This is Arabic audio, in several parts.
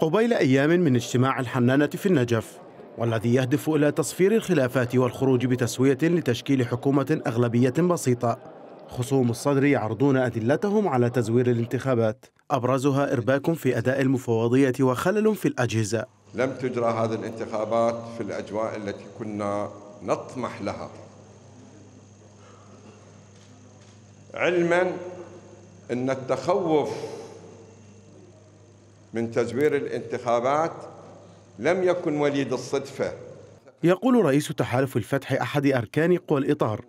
قبيل أيام من اجتماع الحنانة في النجف والذي يهدف إلى تصفير الخلافات والخروج بتسوية لتشكيل حكومة أغلبية بسيطة خصوم الصدر يعرضون أدلتهم على تزوير الانتخابات أبرزها إرباك في أداء المفوضية وخلل في الأجهزة لم تجرى هذه الانتخابات في الأجواء التي كنا نطمح لها علما أن التخوف من تزوير الانتخابات لم يكن وليد الصدفة يقول رئيس تحالف الفتح أحد أركان قوى الإطار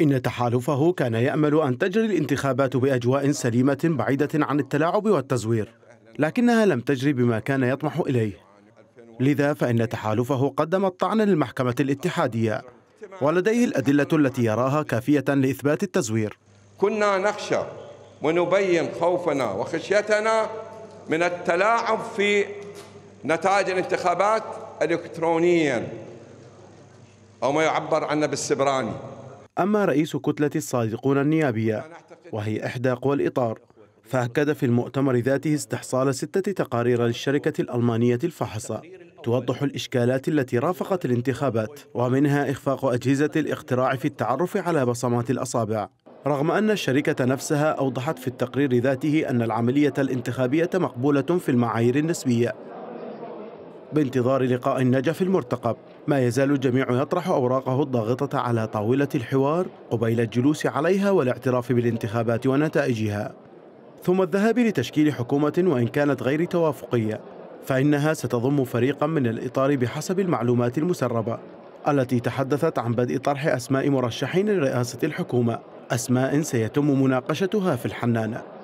إن تحالفه كان يأمل أن تجري الانتخابات بأجواء سليمة بعيدة عن التلاعب والتزوير لكنها لم تجري بما كان يطمح إليه لذا فإن تحالفه قدم الطعن للمحكمة الاتحادية ولديه الأدلة التي يراها كافية لإثبات التزوير كنا نخشى ونبين خوفنا وخشيتنا من التلاعب في نتائج الانتخابات الكترونيا او ما يعبر عنه بالسبراني اما رئيس كتله الصادقون النيابيه وهي احدى قوى الاطار فاكد في المؤتمر ذاته استحصال سته تقارير للشركه الالمانيه الفاحصه توضح الإشكالات التي رافقت الانتخابات ومنها إخفاق أجهزة الاقتراع في التعرف على بصمات الأصابع رغم أن الشركة نفسها أوضحت في التقرير ذاته أن العملية الانتخابية مقبولة في المعايير النسبية بانتظار لقاء النجف المرتقب ما يزال الجميع يطرح أوراقه الضاغطة على طاولة الحوار قبيل الجلوس عليها والاعتراف بالانتخابات ونتائجها ثم الذهاب لتشكيل حكومة وإن كانت غير توافقية فإنها ستضم فريقا من الإطار بحسب المعلومات المسربة التي تحدثت عن بدء طرح أسماء مرشحين لرئاسة الحكومة أسماء سيتم مناقشتها في الحنانة